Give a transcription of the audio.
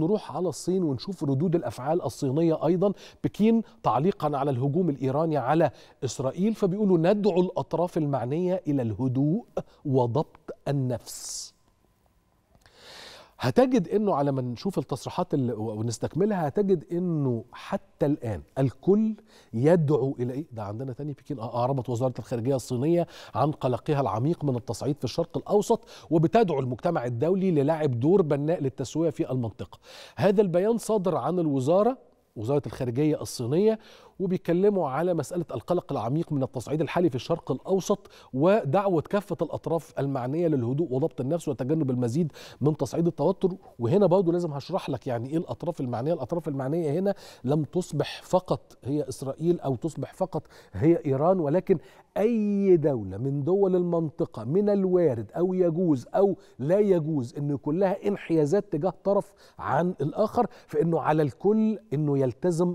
نروح على الصين ونشوف ردود الافعال الصينيه ايضا بكين تعليقا على الهجوم الايراني على اسرائيل فبيقولوا ندعو الاطراف المعنيه الى الهدوء وضبط النفس هتجد انه على ما نشوف التصريحات اللي ونستكملها هتجد انه حتى الان الكل يدعو الى ايه؟ ده عندنا تاني بكين آه، اعربت وزاره الخارجيه الصينيه عن قلقها العميق من التصعيد في الشرق الاوسط وبتدعو المجتمع الدولي للعب دور بناء للتسويه في المنطقه. هذا البيان صادر عن الوزاره وزاره الخارجيه الصينيه وبيتكلموا على مسألة القلق العميق من التصعيد الحالي في الشرق الأوسط ودعوة كافة الأطراف المعنية للهدوء وضبط النفس وتجنب المزيد من تصعيد التوتر وهنا برضه لازم هشرح لك يعني إيه الأطراف المعنية الأطراف المعنية هنا لم تصبح فقط هي إسرائيل أو تصبح فقط هي إيران ولكن أي دولة من دول المنطقة من الوارد أو يجوز أو لا يجوز أن يكون لها انحيازات تجاه طرف عن الآخر فإنه على الكل أنه يلتزم